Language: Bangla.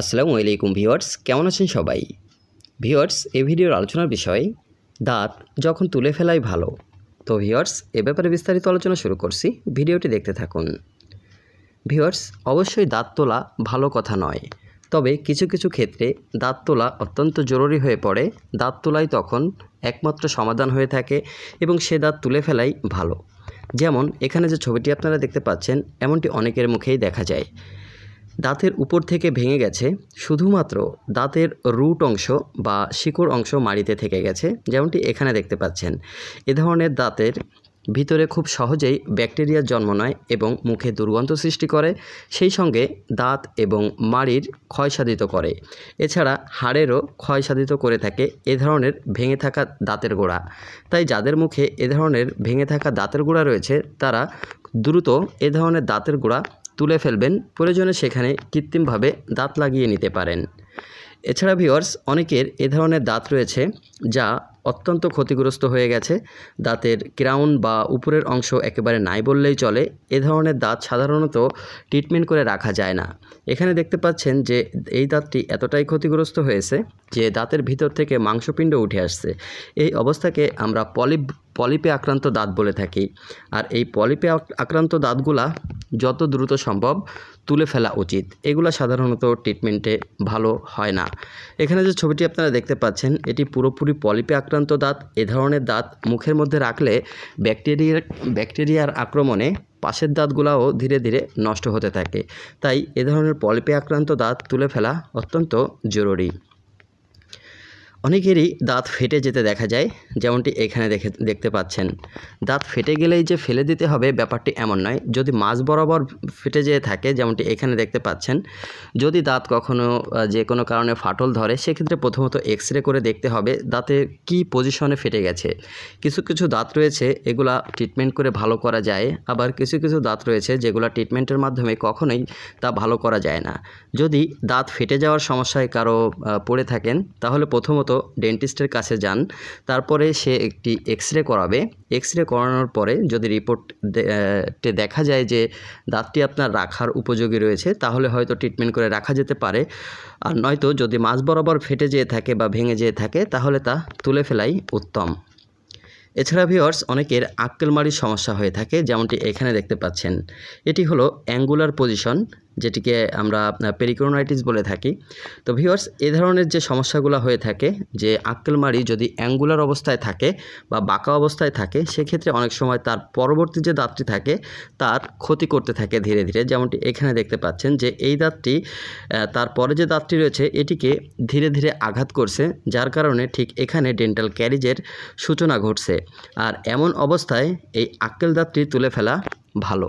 আসসালামু আলাইকুম ভিওয়ার্স কেমন আছেন সবাই ভিওয়ার্স এ ভিডিওর আলোচনার বিষয় দাঁত যখন তুলে ফেলাই ভালো তো ভিওয়ার্স এ ব্যাপারে বিস্তারিত আলোচনা শুরু করছি ভিডিওটি দেখতে থাকুন ভিওয়ার্স অবশ্যই দাঁত তোলা ভালো কথা নয় তবে কিছু কিছু ক্ষেত্রে দাঁত তোলা অত্যন্ত জরুরি হয়ে পড়ে দাঁত তোলাই তখন একমাত্র সমাধান হয়ে থাকে এবং সে দাঁত তুলে ফেলাই ভালো যেমন এখানে যে ছবিটি আপনারা দেখতে পাচ্ছেন এমনটি অনেকের মুখেই দেখা যায় দাঁতের উপর থেকে ভেঙে গেছে শুধুমাত্র দাঁতের রুট অংশ বা শিকড় অংশ মাড়িতে থেকে গেছে যেমনটি এখানে দেখতে পাচ্ছেন এ ধরনের দাঁতের ভিতরে খুব সহজেই ব্যাকটেরিয়ার জন্ম নেয় এবং মুখে দুর্গন্ধ সৃষ্টি করে সেই সঙ্গে দাঁত এবং মাড়ির ক্ষয়সাধিত করে এছাড়া হাড়েরও ক্ষয়সাধিত করে থাকে এ ধরনের ভেঙে থাকা দাঁতের গোড়া তাই যাদের মুখে এ ধরনের ভেঙে থাকা দাঁতের গোড়া রয়েছে তারা দ্রুত এ ধরনের দাঁতের গোড়া তুলে ফেলবেন প্রয়োজনে সেখানে কৃত্রিমভাবে দাঁত লাগিয়ে নিতে পারেন এছাড়া ভিওয়ার্স অনেকের এ ধরনের দাঁত রয়েছে যা অত্যন্ত ক্ষতিগ্রস্ত হয়ে গেছে দাঁতের ক্রাউন বা উপরের অংশ একেবারে নাই বললেই চলে এ ধরনের দাঁত সাধারণত ট্রিটমেন্ট করে রাখা যায় না এখানে দেখতে পাচ্ছেন যে এই দাঁতটি এতটাই ক্ষতিগ্রস্ত হয়েছে যে দাঁতের ভিতর থেকে মাংসপিণ্ড উঠে আসছে এই অবস্থাকে আমরা পলিপ পলিপে আক্রান্ত দাঁত বলে থাকি আর এই পলিপে আক্রান্ত দাঁতগুলা যত দ্রুত সম্ভব তুলে ফেলা উচিত এগুলো সাধারণত ট্রিটমেন্টে ভালো হয় না এখানে যে ছবিটি আপনারা দেখতে পাচ্ছেন এটি পুরোপুরি পলিপে আক্রান্ত দাঁত এ ধরনের দাঁত মুখের মধ্যে রাখলে ব্যাকটেরিয়ার ব্যাকটেরিয়ার আক্রমণে পাশের দাঁতগুলাও ধীরে ধীরে নষ্ট হতে থাকে তাই এ ধরনের পলিপে আক্রান্ত দাঁত তুলে ফেলা অত্যন্ত জরুরি অনেকেরই দাঁত ফেটে যেতে দেখা যায় যেমনটি এখানে দেখে দেখতে পাচ্ছেন দাঁত ফেটে গেলেই যে ফেলে দিতে হবে ব্যাপারটি এমন নয় যদি মাছ বরাবর ফেটে যেয়ে থাকে যেমনটি এখানে দেখতে পাচ্ছেন যদি দাঁত কখনো যে কোনো কারণে ফাটল ধরে সেক্ষেত্রে প্রথমত এক্স রে করে দেখতে হবে দাঁতে কি পজিশনে ফেটে গেছে কিছু কিছু দাঁত রয়েছে এগুলা ট্রিটমেন্ট করে ভালো করা যায় আবার কিছু কিছু দাঁত রয়েছে যেগুলো ট্রিটমেন্টের মাধ্যমে কখনোই তা ভালো করা যায় না যদি দাঁত ফেটে যাওয়ার সমস্যায় কারো পড়ে থাকেন তাহলে প্রথমত ডেন্টিস্টের কাছে যান তারপরে সে একটি এক্স রে করাবে এক্স রে করানোর পরে যদি রিপোর্টে দেখা যায় যে দাঁতটি আপনার রাখার উপযোগী রয়েছে তাহলে হয়তো ট্রিটমেন্ট করে রাখা যেতে পারে আর নয়তো যদি মাছ বরাবর ফেটে যেয়ে থাকে বা ভেঙে যেয়ে থাকে তাহলে তা তুলে ফেলাই উত্তম এছাড়া ভিওর্স অনেকের আক্কেলমারির সমস্যা হয়ে থাকে যেমনটি এখানে দেখতে পাচ্ছেন এটি হলো অ্যাঙ্গুলার পজিশন যেটিকে আমরা পেরিকোনাইটিস বলে থাকি তো ভিওয়ার্স এ ধরনের যে সমস্যাগুলো হয়ে থাকে যে আক্কেলমারি যদি অ্যাঙ্গুলার অবস্থায় থাকে বা বাঁকা অবস্থায় থাকে সেক্ষেত্রে অনেক সময় তার পরবর্তী যে দাঁতটি থাকে তার ক্ষতি করতে থাকে ধীরে ধীরে যেমনটি এখানে দেখতে পাচ্ছেন যে এই দাঁতটি তারপরে যে দাঁতটি রয়েছে এটিকে ধীরে ধীরে আঘাত করছে যার কারণে ঠিক এখানে ডেন্টাল ক্যারিজের সূচনা ঘটছে আর এমন অবস্থায় এই আক্কেল দাঁতটি তুলে ফেলা ভালো